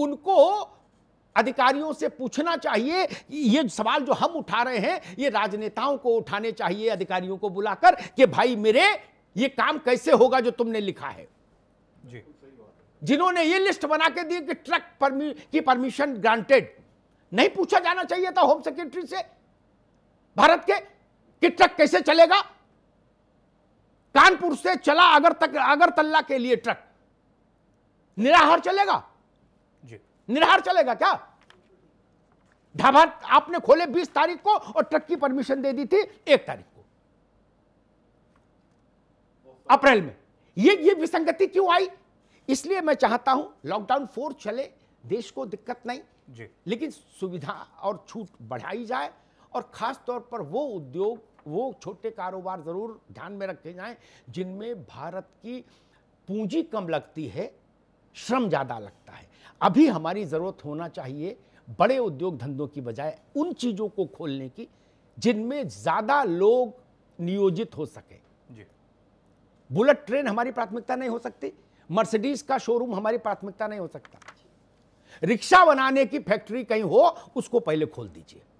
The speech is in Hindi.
उनको अधिकारियों से पूछना चाहिए ये सवाल जो हम उठा रहे हैं ये राजनेताओं को उठाने चाहिए अधिकारियों को बुलाकर कि भाई मेरे ये काम कैसे होगा जो तुमने लिखा है जी जिन्होंने ये लिस्ट बना के दी कि ट्रक परमि की परमिशन ग्रांटेड नहीं पूछा जाना चाहिए था होम सेक्रेटरी से भारत के कि ट्रक कैसे चलेगा कानपुर से चला अगर तक अगरतला के लिए ट्रक निराहार चलेगा जी चलेगा क्या ढाबा आपने खोले 20 तारीख को और ट्रक की परमिशन दे दी थी एक तारीख को अप्रैल में ये ये विसंगति क्यों आई इसलिए मैं चाहता हूं लॉकडाउन फोर चले देश को दिक्कत नहीं जी लेकिन सुविधा और छूट बढ़ाई जाए और खास तौर पर वो उद्योग वो छोटे कारोबार जरूर ध्यान में रखे जाएं जिनमें भारत की पूंजी कम लगती है श्रम ज़्यादा लगता है अभी हमारी ज़रूरत होना चाहिए बड़े उद्योग धंधों की बजाय उन चीज़ों को खोलने की जिनमें ज़्यादा लोग नियोजित हो सके जी बुलेट ट्रेन हमारी प्राथमिकता नहीं हो सकती मर्सिडीज का शोरूम हमारी प्राथमिकता नहीं हो सकता रिक्शा बनाने की फैक्ट्री कहीं हो उसको पहले खोल दीजिए